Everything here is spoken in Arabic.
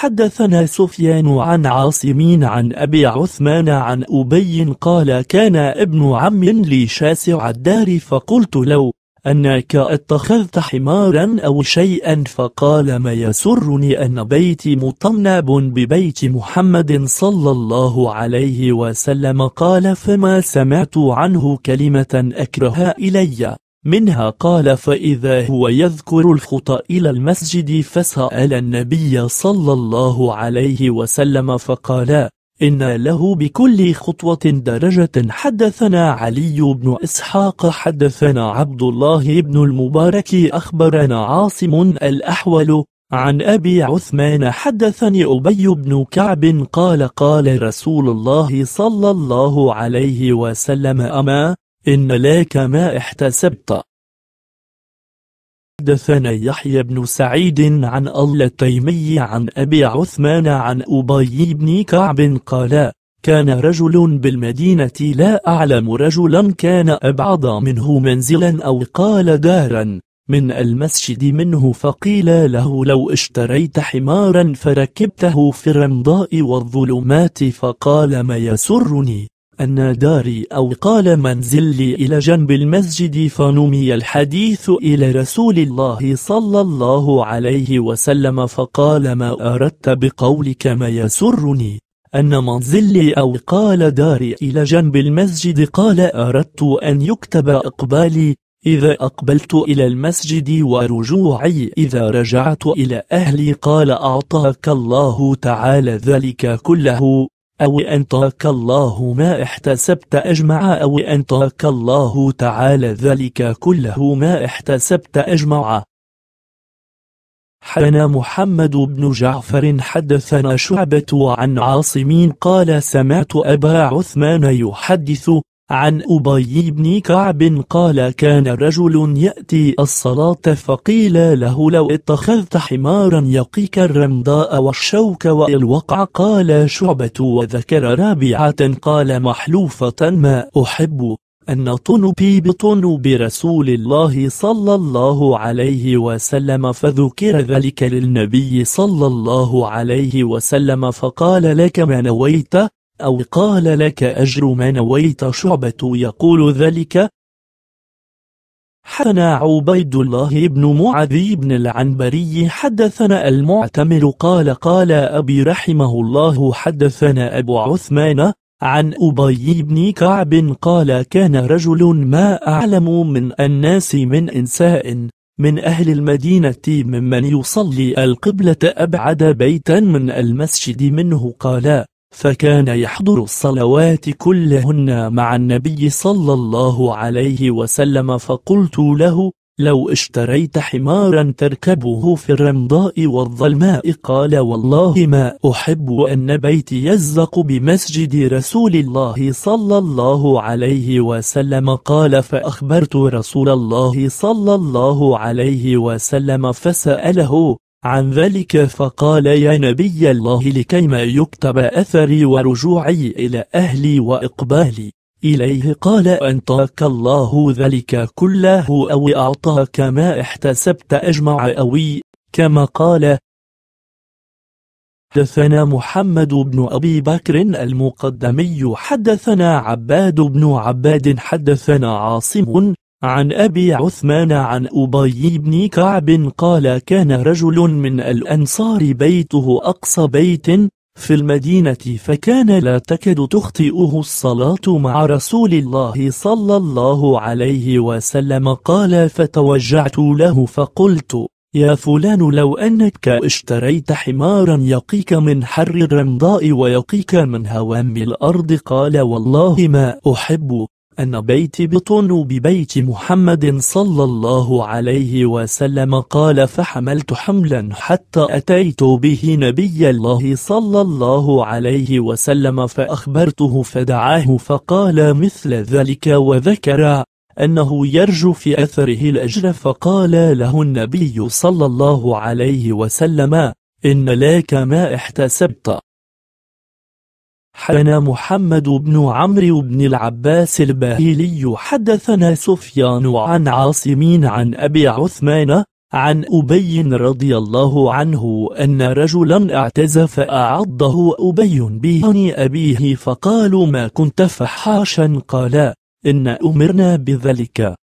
حدثنا سفيان عن عاصمين عن أبي عثمان عن أبي قال كان ابن عم لي شاسع الدار فقلت لو أنك اتخذت حمارا أو شيئا فقال ما يسرني أن بيتي مطنب ببيت محمد صلى الله عليه وسلم قال فما سمعت عنه كلمة أكرهها إلي منها قال فإذا هو يذكر الخطى إلى المسجد فسأل النبي صلى الله عليه وسلم فقال إن له بكل خطوة درجة حدثنا علي بن إسحاق حدثنا عبد الله بن المبارك أخبرنا عاصم الأحول عن أبي عثمان حدثني أبي بن كعب قال قال رسول الله صلى الله عليه وسلم أما إن لك ما احتسبت حدثنا يحيى بن سعيد عن التيمي عن أبي عثمان عن أبي بن كعب قال كان رجل بالمدينة لا أعلم رجلا كان أبعد منه منزلا أو قال دارا من المسجد منه فقيل له لو اشتريت حمارا فركبته في الرمضاء والظلمات فقال ما يسرني أن داري أو قال منزلي إلى جنب المسجد فنمي الحديث إلى رسول الله صلى الله عليه وسلم فقال ما أردت بقولك ما يسرني أن منزلي أو قال داري إلى جنب المسجد قال أردت أن يكتب أقبالي إذا أقبلت إلى المسجد ورجوعي إذا رجعت إلى أهلي قال أعطاك الله تعالى ذلك كله أو أن ترك الله ما احتسبت أجمع أو أن ترك الله تعالى ذلك كله ما احتسبت أجمع حدثنا محمد بن جعفر حدثنا شعبة عن عاصمين قال سمعت أبا عثمان يحدث عن أبي بن كعب قال كان رجل يأتي الصلاة فقيل له لو اتخذت حمارا يقيك الرمضاء والشوك والوقع قال شعبة وذكر رابعة قال محلوفة ما أحب أن طنبي بطنب رسول الله صلى الله عليه وسلم فذكر ذلك للنبي صلى الله عليه وسلم فقال لك ما نويت أو قال لك أجر ما نويت شعبة يقول ذلك حدثنا عبيد الله بن معاذ بن العنبري حدثنا المعتمر قال قال أبي رحمه الله حدثنا أبو عثمان عن أبي بن كعب قال كان رجل ما أعلم من الناس من إنساء من أهل المدينة ممن يصلي القبلة أبعد بيتا من المسجد منه قال فكان يحضر الصلوات كلهن مع النبي صلى الله عليه وسلم فقلت له لو اشتريت حمارا تركبه في الرمضاء والظلماء قال والله ما أحب أن بيتي يزق بمسجد رسول الله صلى الله عليه وسلم قال فأخبرت رسول الله صلى الله عليه وسلم فسأله عن ذلك فقال يا نبي الله لكيما يكتب أثري ورجوعي إلى أهلي وإقبالي إليه قال أنطاك الله ذلك كله أو أعطاك ما احتسبت أجمع أوي كما قال حدثنا محمد بن أبي بكر المقدمي حدثنا عباد بن عباد حدثنا عاصم عن أبي عثمان عن أبي بن كعب قال كان رجل من الأنصار بيته أقصى بيت في المدينة فكان لا تكد تخطئه الصلاة مع رسول الله صلى الله عليه وسلم قال فتوجعت له فقلت يا فلان لو أنك اشتريت حمارا يقيك من حر الرمضاء ويقيك من هوام الأرض قال والله ما أحب أن بيتي بطن ببيت محمد صلى الله عليه وسلم قال فحملت حملا حتى أتيت به نبي الله صلى الله عليه وسلم فأخبرته فدعاه فقال مثل ذلك وذكر أنه يرجو في أثره الأجر فقال له النبي صلى الله عليه وسلم إن لك ما احتسبت حدثنا محمد بن عمرو بن العباس الباهلي حدثنا سفيان عن عاصمين عن أبي عثمان عن أبي رضي الله عنه أن رجلا اعتز فأعضه أبي بهن أبيه فقالوا ما كنت فحاشا قال إن أمرنا بذلك